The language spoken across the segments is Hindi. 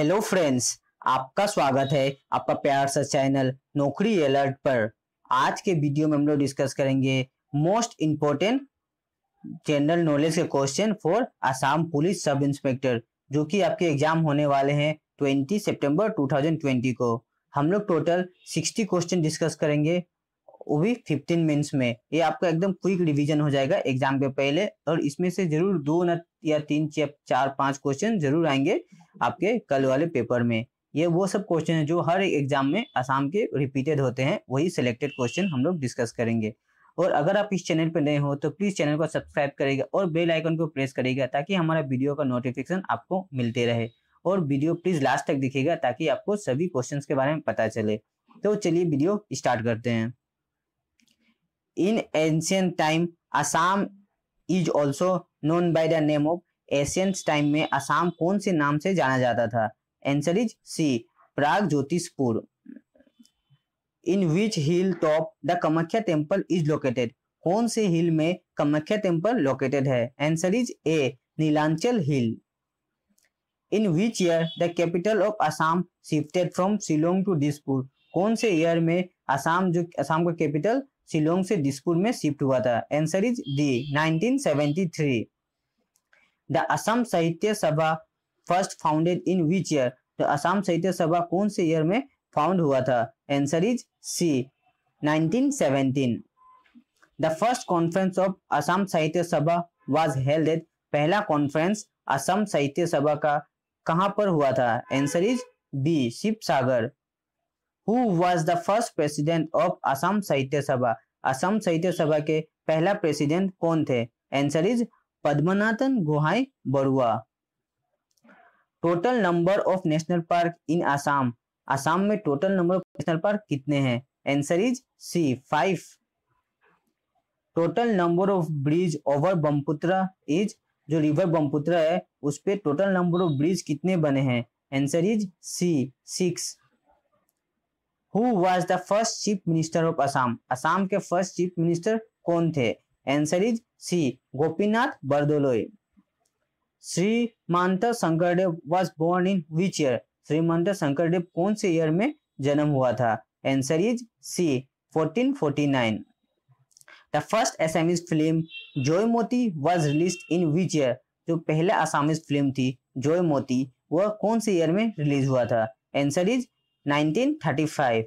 हेलो फ्रेंड्स आपका स्वागत है आपका प्यार सा चैनल नौकरी अलर्ट पर आज के वीडियो में हम लोग डिस्कस करेंगे मोस्ट इम्पोर्टेंट जनरल नॉलेज के question for Assam police sub inspector जो कि आपके एग्जाम होने वाले हैं 20 सितंबर 2020 को हम लोग टोटल 60 क्वेश्चन डिस्कस करेंगे वो भी 15 मिनट्स में ये आपका एकदम क्विक रिवीजन हो जाएगा एग्जाम के पहले और इसमें से जरूर दो न या तीन या चार पांच क्वेश्चन जरूर आएंगे आपके कल वाले पेपर में ये वो सब क्वेश्चन है जो हर एग्जाम में आसाम के रिपीटेड होते हैं वही सिलेक्टेड क्वेश्चन हम लोग डिस्कस करेंगे और अगर आप इस चैनल पर नए हो तो प्लीज़ चैनल को सब्सक्राइब करेगा और बेल आइकन को प्रेस करेगा ताकि हमारा वीडियो का नोटिफिकेशन आपको मिलते रहे और वीडियो प्लीज़ लास्ट तक दिखेगा ताकि आपको सभी क्वेश्चंस के बारे में पता चले तो चलिए वीडियो स्टार्ट करते हैं in ancient time Assam is also known by the name of ancient time में असम कौन से नाम से जाना जाता था answer is C Pragjyotishpur in which hill top the Kamakhya temple is located कौन से हिल में कमाख्या टेम्पल लोकेटेड है answer is A Nilanchal hill in which year the capital of Assam shifted from Shillong to Dispur कौन से ईयर में असम जो असम का कैपिटल शिलोंग से दिसपुर में शिफ्ट हुआ था answer is D 1973 the Assam Sahitya Sabha first founded in which year तो असम साहित्य सभा कौन से ईयर में फाउंड हुआ था answer is C 1917 the first conference of Assam Sahitya Sabha was held at पहला कॉन्फ्रेंस असम साहित्य सभा का कहां पर हुआ था answer is B Sivasagar who was the first president of Assam Sahitya Sabha Assam Sahitya सभा के पहला प्रेसिडेंट कौन थे answer is Padmanathan Gohain Baruah total number of national park in Assam Assam में total number of national park कितने हैं answer is C five total number of bridge over Brahmaputra is जो रिवर ब्रह्मपुत्र है उस पर टोटल नंबर ऑफ ब्रिज कितने बने हैं answer is C six who was the first chief minister of Assam Assam के फर्स्ट चीफ मिनिस्टर कौन थे answer is C Gopinath Bordoloi Srimanta Sankardev was born in which year Srimanta Sankardev कौन से ईयर में जन्म हुआ था answer is C 1449 the first Assamese film Joymoti was release in which year जो पहला असामीज फिल्म थी जोय मोती वह कौन से ईयर में रिलीज हुआ था answer is 1935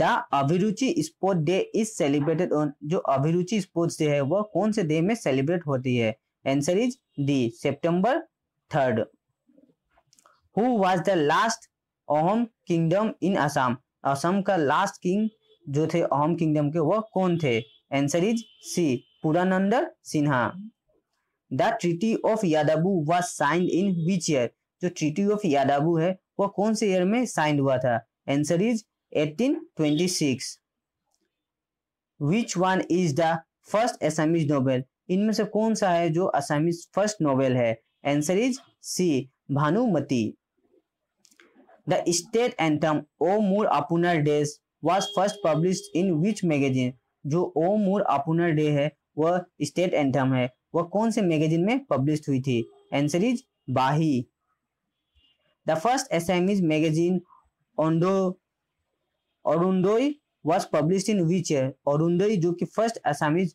the Abhiruchi sport day is celebrated on जो अभिरुचि स्पोर्ट्स डे है वह कौन से डे में सेलिब्रेट होती है answer is D September third who was the last Ahom kingdom in Assam Assam का लास्ट किंग जो थे ओहम किंगडम के वह कौन थे answer is C Puranand Sinha the treaty of Yandabo was signed in which year जो ट्रीटी ऑफ यादाबू है वह कौन से ईयर में साइन हुआ था answer is 1826 which one is the first Assamese novel इनमें से कौन सा है जो असामीज फर्स्ट नोवेल है answer is C Bhanumati the state anthem O Mor Aponar Desh was first publish in which magazine जो ओ मूर अपूनर डे है वह स्टेट एंटम है वह कौन से मैगजीन में पब्लिश हुई थी answer is Bahi The first Assamese magazine, Ondo Orundoi, was published in which year? Orundoi जो कि first Assamese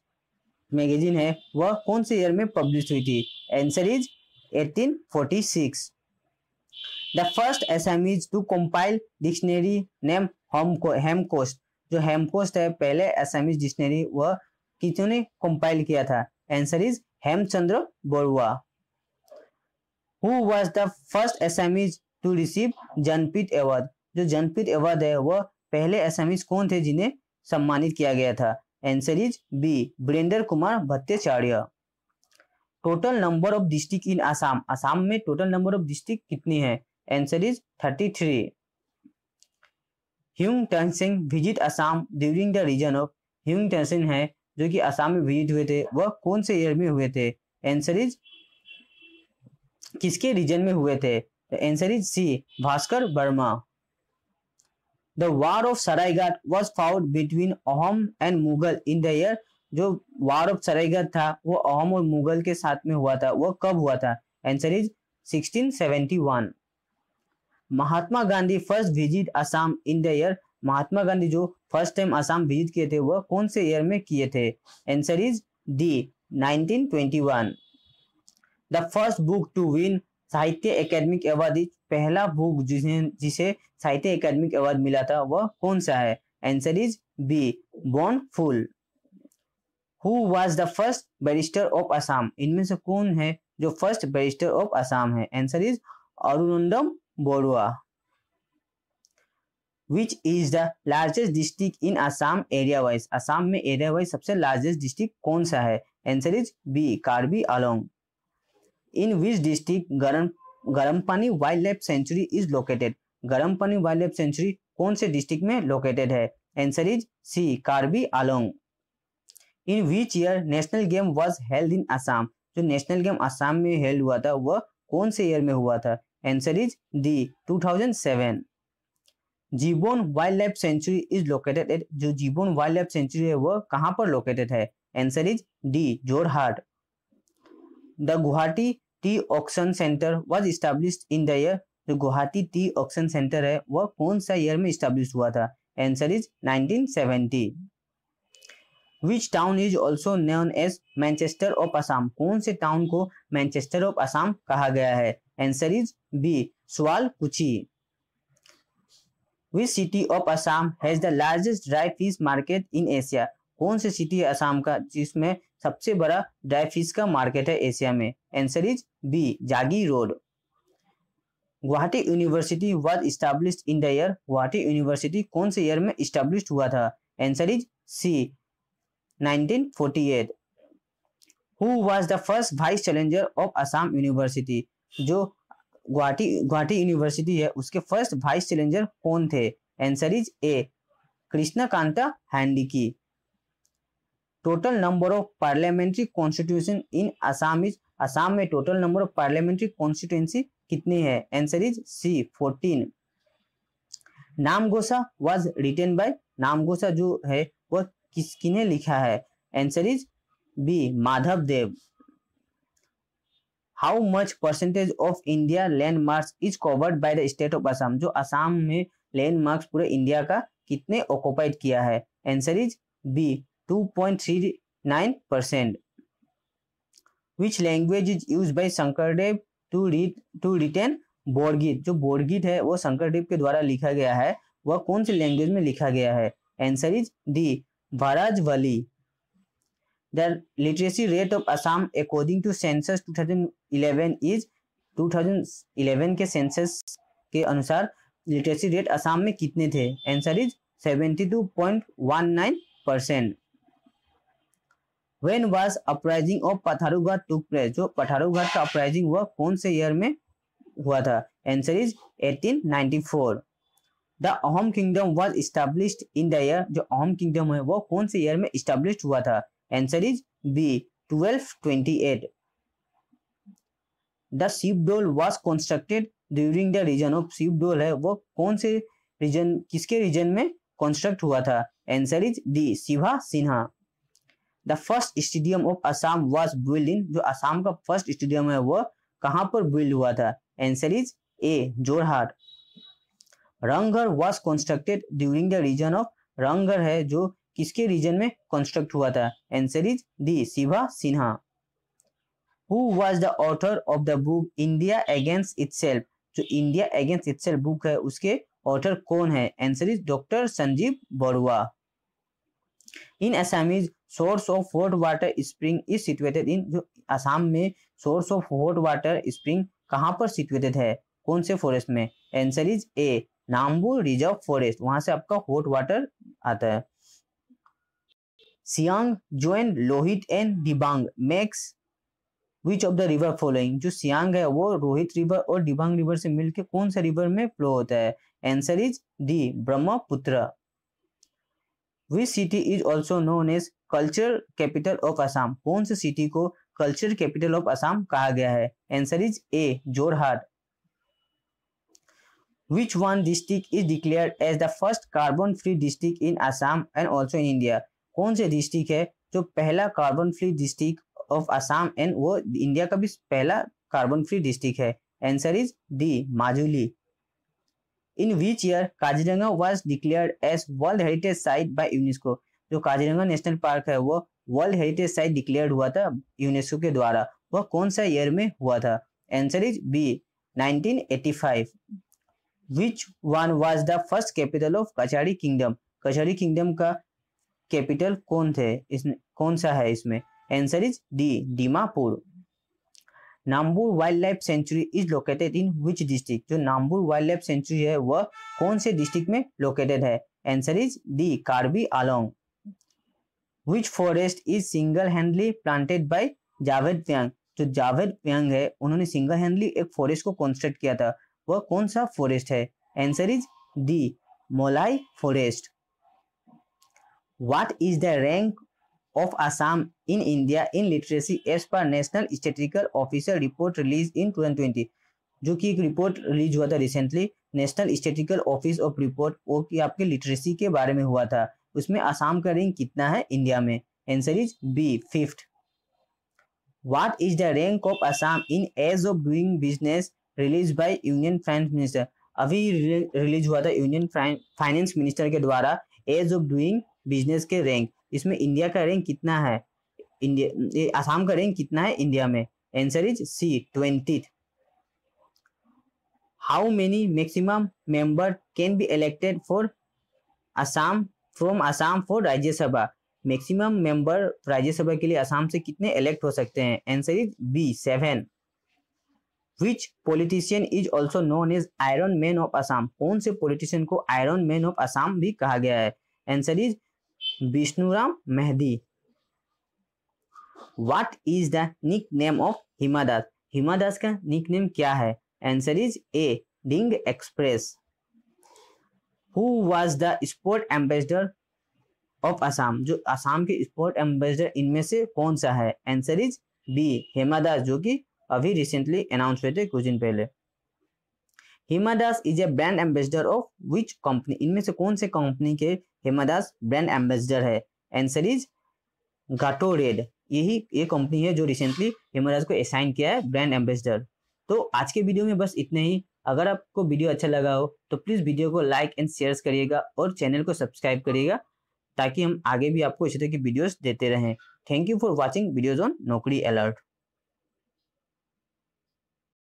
मैगजीन है वह कौन से ईयर में पब्लिश हुई थी answer is 1846 the first Assamese to compile dictionary name Hemkosh जो हेमकोस्ट है पहले असामीज डिक्शनरी वह किसने कंपाइल किया था answer is Hemchandra Barua who was the first Assamese to receive Jnanpith award जो जनपीठ अवार्ड है वह पहले एसामीज कौन थे जिन्हें सम्मानित किया गया था answer is B Birendra Kumar Bhattacharya total number of district in Assam Assam में टोटल नंबर ऑफ डिस्ट्रिक्ट कितनी है answer is thirty three Hiuen Tsang visit Assam during the reason of Hiuen Tsang है जो कि आसाम में विजिट हुए थे वह कौन से ईयर में हुए थे आंसर इज किसके रीजन में हुए थे answer is C Bhaskar Varma the war of Saraighat was found between Ahom and Mughal in the year जो वार ऑफ सरायघाट था वो अहम और मुगल के साथ में हुआ था वो कब हुआ था answer is 1671 Mahatma Gandhi first visit Assam in the year Mahatma Gandhi जो फर्स्ट टाइम असम विजिट किए थे वह कौन से ईयर में किए थे answer is D 1921 the first book to win Sahitya academic award पहला बुक जिसे जिसे साहित्य एकेडमिक अवार्ड मिला था वह कौन सा है answer is B Bon Phul who was the first barrister of Assam इनमें से कौन है जो फर्स्ट बैरिस्टर ऑफ असम है answer is Anundoram Borooah which is the largest district in Assam area wise Assam में एरिया वाइज सबसे लार्जेस्ट डिस्ट्रिक्ट कौन सा है answer is B Karbi Anglong in which district Garam Garampani wildlife sanctuary is located Garampani wildlife century कौन से डिस्ट्रिक्ट में लोकेटेड है answer is C Karbi Anglong in which year national game was held in Assam जो नेशनल गेम आसाम में हेल्ड हुआ था वह कौन से ईयर में हुआ था answer is D 2007 Gibbon wildlife sanctuary is located at जो जीबोन वाइल्ड लाइफ सेंचुरी है वह कहां पर लोकेटेड है answer is D Jorhat the Guwahati tea auction centre was established in the year जो गुवाहाटी टी ऑक्शन सेंटर है वह कौन सा ईयर में स्टैब्लिश हुआ था answer is 1970 which town is also known as Manchester of Assam कौन से टाउन को मैंचेस्टर ऑफ आसाम कहा गया है आंसर इज बी सवाल पूछी which city of Assam has the largest dry fish market in Asia कौन से सिटी है आसाम का जिसमें सबसे बड़ा ड्राई फिश का मार्केट है एशिया में answer is B Jagi road Guwahati university was establish in the year Guwahati university कौन से ईयर में स्टैब्लिश हुआ था answer is C 1948 who was the first vice chancellor of Assam university जो गुवाहाटी गुवाहाटी यूनिवर्सिटी है उसके फर्स्ट वाइस चैलेंजर कौन थे answer is A Krishnakanta Handique total number of parliamentary constitution in Assam is Assam में total number of parliamentary constituency कितनी है answer is C 14 Namghosa was written by Namghosa जो है वह किस किने लिखा है answer is B Madhav Dev how much percentage of India landmarks is covered by the state of Assam जो असम में लैंडमार्क्स पूरे इंडिया का कितने ऑक्यूपाइड किया है answer is B 2.39 percent. Which language is used by Shankardev to read to written Borgit? जो Borgit है वो Shankardev के द्वारा लिखा गया है वह कौन सी लैंग्वेज में लिखा गया है एंसर इज दी वाराजवली the literacy rate of Assam according to census 2011 is 2011 के सेंसस के अनुसार लिटरेसी रेट असम में कितने थे answer is 72.19 percent when was uprising of Patharughat took place जो पथारूघाट का अपराइजिंग हुआ कौन से ईयर में हुआ था answer is 1894 the Ahom kingdom was established in the year जो अहम किंगडम है वो कौन से ईयर में स्टैब्लिश्ड हुआ था answer is B 1228 the Shiva Dol was constructed during the reason of Shiva Dol है वो कौन से रीजन किसके रीजन में कंस्ट्रक्ट हुआ था answer is D Shiva Singha the first stadium of Assam was build in जो असम का फर्स्ट स्टेडियम है वो कहां पर बिल्ड हुआ था answer is A Jorhat Rangghar was constructed during the reason of Rangghar है जो किसके रीजन में कंस्ट्रक्ट हुआ था answer is D Shiva Singha who was the author of the book India against itself जो इंडिया अगेंस्ट इटसेल्फ बुक है उसके ऑथर कौन है answer is doctor Sanjeev Barua in Assamese source of hot water spring is situated in जो आसाम में source of hot water spring कहाँ पर सिचुएटेड है कौन से फॉरेस्ट में answer is A Nambor reserve forest वहां से आपका हॉट वाटर आता है Siang joins Lohit and Dibang makes which of the river following जो सियांग है वो रोहित रिवर और डिबांग रिवर से मिलकर कौन सा रिवर में फ्लो होता है answer is D Brahmaputra which city is also known as culture capital of Assam कौन से सिटी को कल्चर कैपिटल ऑफ असम कहा गया है answer is A Jorhat which one district is declare as the first carbon free district in assam and also in India कौन से डिस्ट्रिक्ट है जो पहला carbon free district of Assam and वो इंडिया का भी पहला कार्बन फ्री डिस्ट्रिक्ट है answer is D Majuli in which year Kaziranga was declared as world heritage site by UNESCO जो काजीरंगा नेशनल पार्क है वो वर्ल्ड हेरिटेज साइट डिक्लेयर हुआ था यूनेस्को के द्वारा वह कौन सा ईयर में हुआ था answer is B 1985 which one was the first capital of Kachari kingdom Kachari kingdom का कैपिटल कौन थे इसमें कौन सा है इसमें answer is D Dimapur Nambor wildlife sanctuary is located in which district जो नाम्बूर वाइल्ड लाइफ सेंचुरी है वह कौन से डिस्ट्रिक्ट में लोकेटेड है answer is D Karbi Anglong which forest is single handedly planted by Jadav Payeng जो जावेद प्यांग है उन्होंने सिंगल हैंडली एक फॉरेस्ट को कंस्ट्रक्ट किया था वह कौन सा फॉरेस्ट है answer is D Molai forest what is the rank of Assam in India in literacy as per National Statistical Officer report released in 2020 जो कि एक रिपोर्ट रिलीज हुआ था recently national statistical office of report वो कि आपके लिटरेसी के बारे में हुआ था उसमें आसाम का रैंक कितना है इंडिया में answer is B fifth what is the rank of Assam in ease of doing business release by union finance minister अभी रिलीज हुआ था यूनियन फाइनेंस मिनिस्टर के द्वारा एज ऑफ डूइंग बिजनेस के रैंक इसमें इंडिया का रैंक कितना है इंडिया आसाम का रैंक कितना है इंडिया में answer is C twenty how many maximum member can be elected for Assam from Assam for Rajya Sabha maximum member Rajya Sabha के लिए आसाम से कितने इलेक्ट हो सकते हैं answer is B seven which politician is also known as iron man of Assam कौन से पॉलिटिशियन को आयरन मैन ऑफ आसाम भी कहा गया है answer is Bishnuram Medhi what is the nick name of Hima Das Hima Das का निक नेम क्या है answer is A Dhing express who was the sport ambassador of Assam जो असम के स्पोर्ट एम्बेसडर इनमें से कौन सा है answer is B Hema Das जो कि अभी रिसेंटली अनाउंस हुए थे कुछ दिन पहले Hema Das is a brand ambassador of which company इनमें से कौन से कंपनी के हेमा दास ब्रांड एम्बेसडर है आंसर इज रेड यही ये कंपनी है जो रिसेंटली हेमा दास को असाइन किया है ब्रांड एम्बेसडर तो आज के वीडियो में बस इतने ही अगर आपको वीडियो अच्छा लगा हो तो प्लीज़ वीडियो को लाइक एंड शेयर करिएगा और चैनल को सब्सक्राइब करिएगा ताकि हम आगे भी आपको इसी तरह की वीडियोस देते रहें thank you for watching videos on Naukri alert